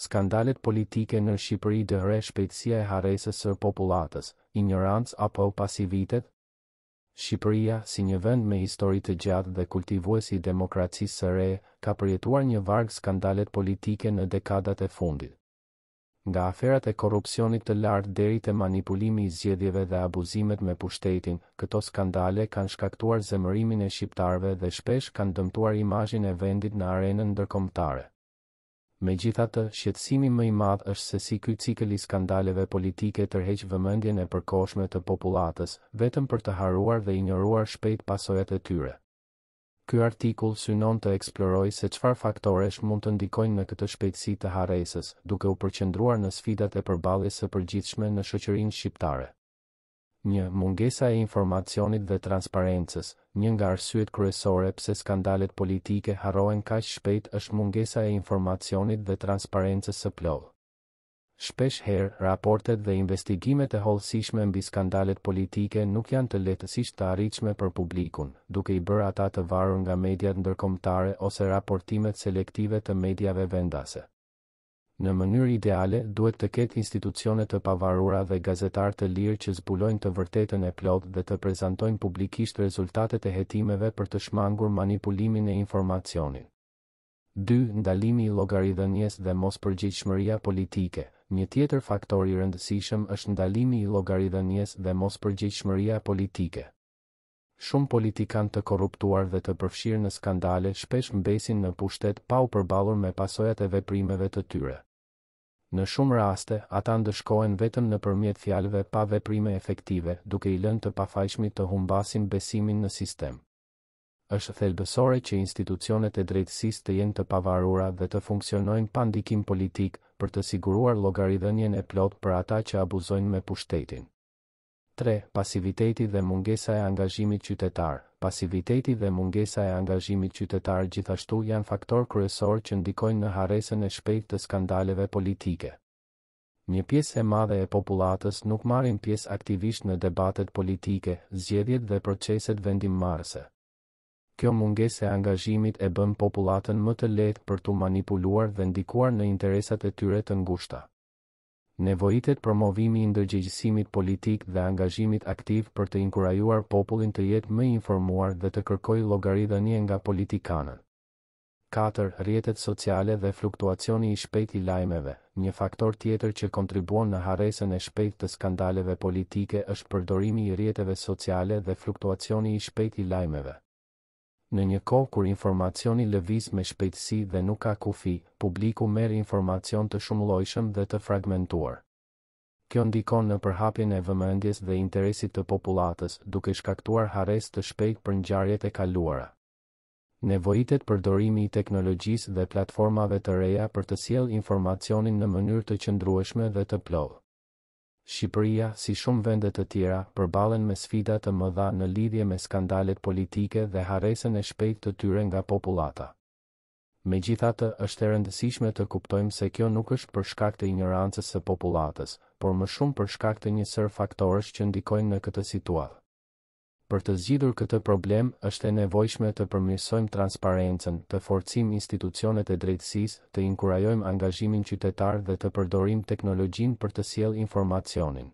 skandalet politike në Shqipëri dhe re shpejtësia e haresës sër populatës, ignorancë apo pasivitet? Shqipëria, si një vend me histori të gjatë dhe kultivuesi demokracisë së re, ka përjetuar një vargë skandalet politike në dekadat e fundit. Nga aferat e korupcionit të lartë deri të manipulimi i zgjedhjeve dhe abuzimet me pushtetin, këto skandale kanë shkaktuar zemërimin e shqiptarve dhe shpesh kanë dëmtuar imajin e vendit në arenën ndërkomtare me gjitha të shqetsimi më i madhë është se si këj cikëli skandaleve politike tërheq vëmëndjen e përkoshme të populatës, vetëm për të haruar dhe i njëruar shpejt pasojat e tyre. Ky artikull synon të eksploroj se çfarë faktorësh mund të ndikojnë në këtë shpejtësi të harresës, duke u përqendruar në sfidat e përballjes së përgjithshme në shoqërinë shqiptare një mungesa e informacionit dhe transparencës, një nga arsyet kryesore pse skandalet politike harrohen kaq shpejt është mungesa e informacionit dhe transparencës së plotë. Shpesh herë, raportet dhe investigimet e hollësishme mbi skandalet politike nuk janë të lehtësisht të arritshme për publikun, duke i bërë ata të varur nga mediat ndërkombëtare ose raportimet selektive të mediave vendase në mënyrë ideale duhet të ketë institucione të pavarura dhe gazetarë të lirë që zbulojnë të vërtetën e plotë dhe të prezantojnë publikisht rezultatet e hetimeve për të shmangur manipulimin e informacionit. 2. Ndalimi i llogaridhënies dhe përgjithshmëria politike. Një tjetër faktor i rëndësishëm është ndalimi i llogaridhënies dhe përgjithshmëria politike. Shumë politikan të korruptuar dhe të përfshirë në skandale shpesh mbesin në pushtet pa u përbalur me pasojat e veprimeve të tyre në shumë raste, ata ndëshkojnë vetëm në përmjet fjalëve pa veprime efektive, duke i lënë të pafajshmi të humbasin besimin në sistem. Êshtë thelbësore që institucionet e drejtsis të jenë të pavarura dhe të funksionojnë pandikim politik për të siguruar logaridhenjen e plot për ata që abuzojnë me pushtetin. 3. Pasiviteti dhe mungesa e angazhimit qytetar. Pasiviteti dhe mungesa e angazhimit qytetar gjithashtu janë faktor kryesor që ndikojnë në harresën e shpejtë të skandaleve politike. Një pjesë e madhe e popullatës nuk marrin pjesë aktivisht në debatet politike, zgjedhjet dhe proceset vendimmarrëse. Kjo mungesë e angazhimit e bën popullatën më të lehtë për të manipuluar dhe ndikuar në interesat e tyre të ngushta nevojitet promovimi i ndërgjegjësimit politik dhe angazhimit aktiv për të inkurajuar popullin të jetë më informuar dhe të kërkojë llogaridhënie nga politikanët. 4. Rrjetet sociale dhe fluktuacioni i shpejtë i lajmeve. Një faktor tjetër që kontribuon në harresën e shpejtë të skandaleve politike është përdorimi i rrjeteve sociale dhe fluktuacioni i shpejtë i lajmeve. Në një kohë kur informacioni lëviz me shpejtësi dhe nuk ka kufi, publiku merr informacion të shumëllojshëm dhe të fragmentuar. Kjo ndikon në përhapjen e vëmendjes dhe interesit të popullatës, duke shkaktuar harresë të shpejt për ngjarjet e kaluara. Nevojitet përdorimi i teknologjisë dhe platformave të reja për të sjellë informacionin në mënyrë të qëndrueshme dhe të plotë. Shqipëria, si shumë vendet të tjera, përbalen me sfidat të mëdha në lidhje me skandalet politike dhe haresen e shpejt të tyre nga populata. Me gjithatë është e rëndësishme të kuptojmë se kjo nuk është për shkak të ignorancës së popullatës, por më shumë për shkak të një sër faktorësh që ndikojnë në këtë situatë për të zgjidhur këtë problem është e nevojshme të përmirësojmë transparencën, të forcim institucionet e drejtësisë, të inkurajojmë angazhimin qytetar dhe të përdorim teknologjinë për të sjellë informacionin.